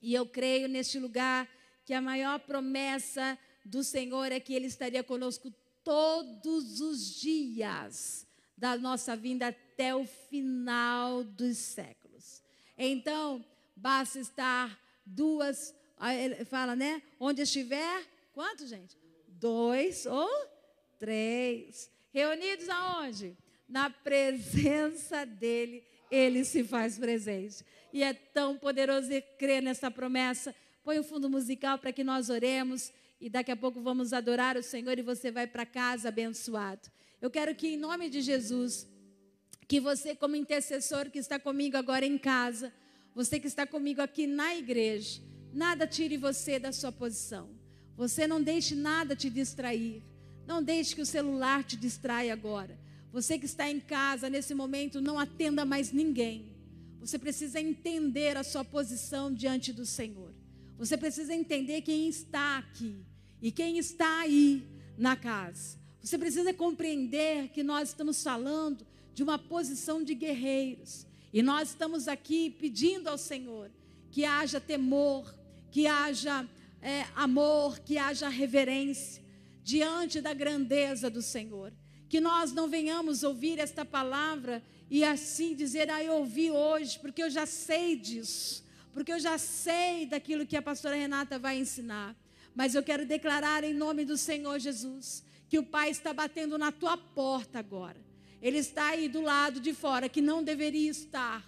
E eu creio neste lugar que a maior promessa do Senhor é que Ele estaria conosco todos os dias da nossa vinda até o final dos séculos. Então, basta estar duas, ah, fala, né? Onde estiver, quanto, gente? Dois ou três. Reunidos aonde? na presença dele, ele se faz presente. E é tão poderoso crer nessa promessa. Põe o um fundo musical para que nós oremos e daqui a pouco vamos adorar o Senhor e você vai para casa abençoado. Eu quero que em nome de Jesus, que você como intercessor que está comigo agora em casa, você que está comigo aqui na igreja, nada tire você da sua posição. Você não deixe nada te distrair. Não deixe que o celular te distraia agora. Você que está em casa nesse momento, não atenda mais ninguém. Você precisa entender a sua posição diante do Senhor. Você precisa entender quem está aqui e quem está aí na casa. Você precisa compreender que nós estamos falando de uma posição de guerreiros. E nós estamos aqui pedindo ao Senhor que haja temor, que haja é, amor, que haja reverência diante da grandeza do Senhor. Que nós não venhamos ouvir esta palavra e assim dizer, ah, eu ouvi hoje, porque eu já sei disso, porque eu já sei daquilo que a pastora Renata vai ensinar. Mas eu quero declarar em nome do Senhor Jesus que o Pai está batendo na tua porta agora. Ele está aí do lado de fora, que não deveria estar,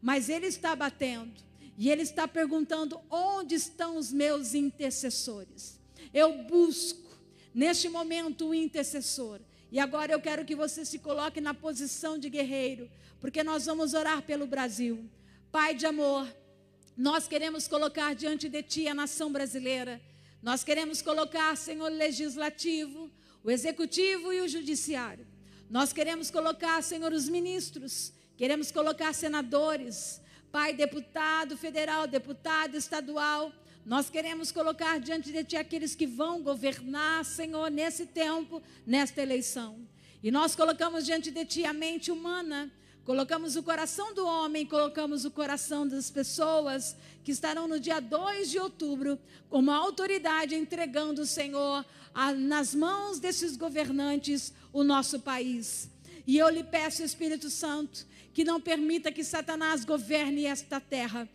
mas ele está batendo. E ele está perguntando: onde estão os meus intercessores? Eu busco neste momento o intercessor. E agora eu quero que você se coloque na posição de guerreiro, porque nós vamos orar pelo Brasil. Pai de amor, nós queremos colocar diante de Ti a nação brasileira. Nós queremos colocar, Senhor, o legislativo, o executivo e o judiciário. Nós queremos colocar, Senhor, os ministros. Queremos colocar senadores, Pai, deputado federal, deputado estadual. Nós queremos colocar diante de Ti aqueles que vão governar, Senhor, nesse tempo, nesta eleição. E nós colocamos diante de Ti a mente humana, colocamos o coração do homem, colocamos o coração das pessoas que estarão no dia 2 de outubro, como autoridade, entregando, Senhor, a, nas mãos desses governantes o nosso país. E eu lhe peço, Espírito Santo, que não permita que Satanás governe esta terra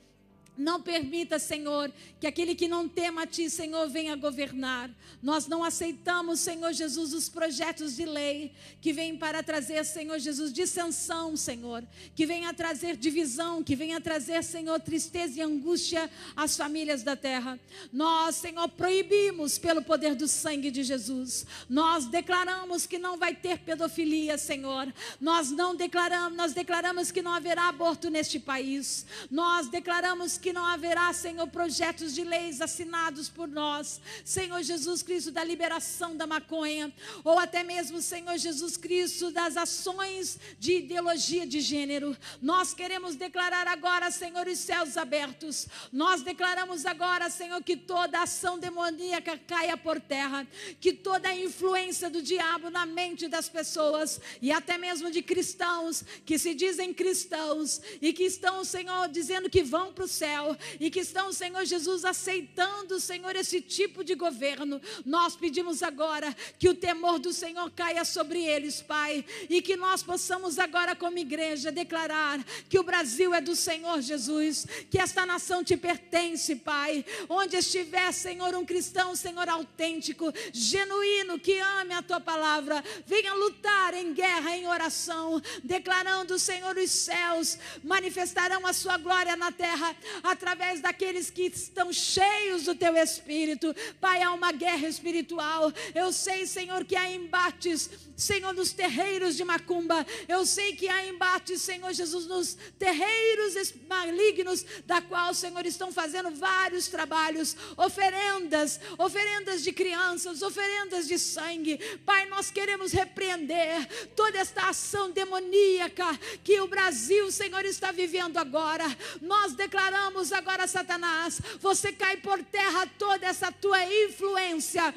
não permita, Senhor, que aquele que não tema a Ti, Senhor, venha governar. Nós não aceitamos, Senhor Jesus, os projetos de lei que vêm para trazer, Senhor Jesus, dissensão, Senhor, que venha trazer divisão, que venha trazer, Senhor, tristeza e angústia às famílias da terra. Nós, Senhor, proibimos pelo poder do sangue de Jesus. Nós declaramos que não vai ter pedofilia, Senhor. Nós não declaramos, nós declaramos que não haverá aborto neste país. Nós declaramos que que não haverá, Senhor, projetos de leis assinados por nós, Senhor Jesus Cristo, da liberação da maconha, ou até mesmo, Senhor Jesus Cristo, das ações de ideologia de gênero. Nós queremos declarar agora, Senhor, os céus abertos. Nós declaramos agora, Senhor, que toda ação demoníaca caia por terra, que toda a influência do diabo na mente das pessoas e até mesmo de cristãos que se dizem cristãos e que estão, Senhor, dizendo que vão para o céu céu e que estão, Senhor Jesus, aceitando, Senhor, esse tipo de governo. Nós pedimos agora que o temor do Senhor caia sobre eles, Pai, e que nós possamos agora, como igreja, declarar que o Brasil é do Senhor Jesus, que esta nação te pertence, Pai. Onde estiver, Senhor, um cristão, Senhor, autêntico, genuíno, que ame a tua palavra, venha lutar em guerra, em oração, declarando, Senhor, os céus manifestarão a sua glória na terra através daqueles que estão cheios do teu espírito. Pai, há uma guerra espiritual. Eu sei, Senhor, que há embates, Senhor, nos terreiros de macumba. Eu sei que há embates, Senhor Jesus, nos terreiros malignos, da qual, Senhor, estão fazendo vários trabalhos, oferendas, oferendas de crianças, oferendas de sangue. Pai, nós queremos repreender toda esta ação demoníaca que o Brasil, Senhor, está vivendo agora. Nós declaramos agora Satanás. Você cai por terra toda essa tua influência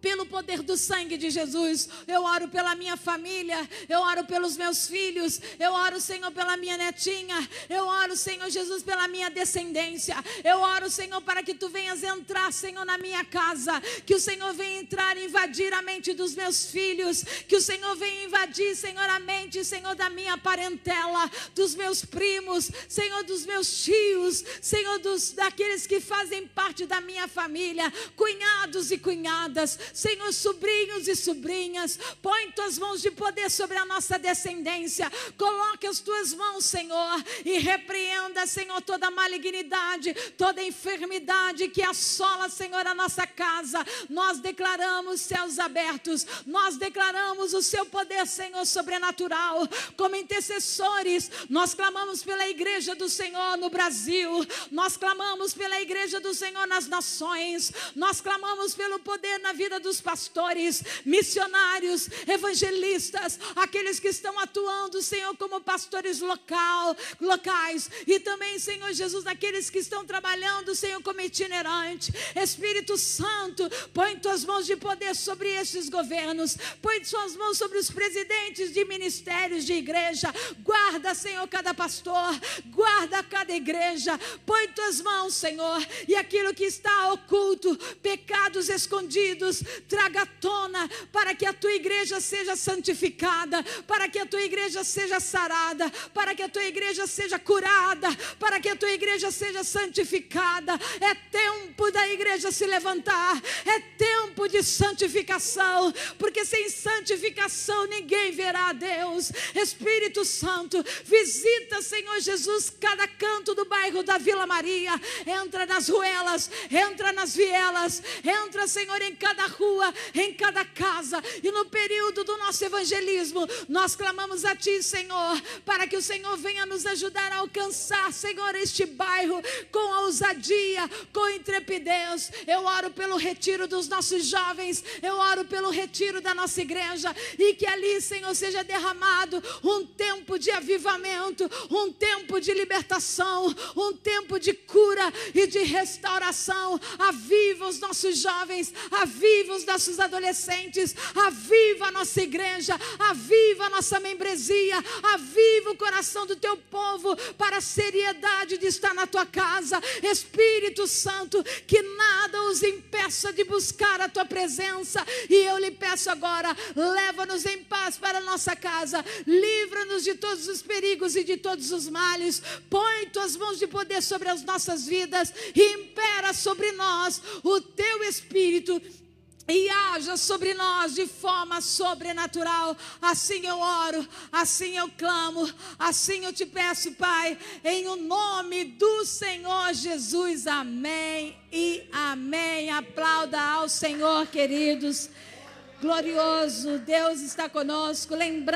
pelo poder do sangue de Jesus. Eu oro pela minha família, eu oro pelos meus filhos, eu oro, Senhor, pela minha netinha, eu oro, Senhor Jesus, pela minha descendência. Eu oro, Senhor, para que tu venhas entrar, Senhor, na minha casa, que o Senhor venha entrar e invadir a mente dos meus filhos, que o Senhor venha invadir, Senhor, a mente, Senhor, da minha parentela, dos meus primos, Senhor, dos meus tios, Senhor, dos daqueles que fazem parte da minha família, cunhados e cunhadas. Senhor, sobrinhos e sobrinhas, põe tuas mãos de poder sobre a nossa descendência, coloque as tuas mãos, Senhor, e repreenda, Senhor, toda malignidade, toda enfermidade que assola, Senhor, a nossa casa. Nós declaramos céus abertos, nós declaramos o seu poder, Senhor, sobrenatural. Como intercessores, nós clamamos pela igreja do Senhor no Brasil, nós clamamos pela igreja do Senhor nas nações, nós clamamos pelo poder na vida vida dos pastores, missionários, evangelistas, aqueles que estão atuando, Senhor, como pastores local, locais, e também, Senhor Jesus, aqueles que estão trabalhando, Senhor, como itinerante. Espírito Santo, põe tuas mãos de poder sobre estes governos, põe tuas mãos sobre os presidentes de ministérios de igreja. Guarda, Senhor, cada pastor, guarda cada igreja. Põe tuas mãos, Senhor, e aquilo que está oculto, pecados escondidos, traga à tona para que a tua igreja seja santificada, para que a tua igreja seja sarada, para que a tua igreja seja curada, para que a tua igreja seja santificada. É tempo da igreja se levantar, é tempo de santificação, porque sem santificação ninguém verá a Deus. Espírito Santo, visita, Senhor Jesus, cada canto do bairro da Vila Maria, entra nas ruelas, entra nas vielas, entra, Senhor, em cada rua, em cada casa. E no período do nosso evangelismo, nós clamamos a Ti, Senhor, para que o Senhor venha nos ajudar a alcançar, Senhor, este bairro com ousadia, com intrepidez. Eu oro pelo retiro dos nossos jovens, eu oro pelo retiro da nossa igreja e que ali, Senhor, seja derramado um tempo de avivamento, um tempo de libertação, um tempo de cura e de restauração. Aviva os nossos jovens, aviva aviva os nossos adolescentes, aviva a nossa igreja, aviva a nossa membresia, aviva o coração do teu povo para a seriedade de estar na tua casa. Espírito Santo, que nada os impeça de buscar a tua presença. E eu lhe peço agora, leva-nos em paz para a nossa casa, livra-nos de todos os perigos e de todos os males. Põe tuas mãos de poder sobre as nossas vidas e impera sobre nós o teu espírito e haja sobre nós de forma sobrenatural. Assim eu oro, assim eu clamo, assim eu te peço, Pai, em o nome do Senhor Jesus. Amém e amém. Aplauda ao Senhor, queridos. Glorioso Deus está conosco. Lembrando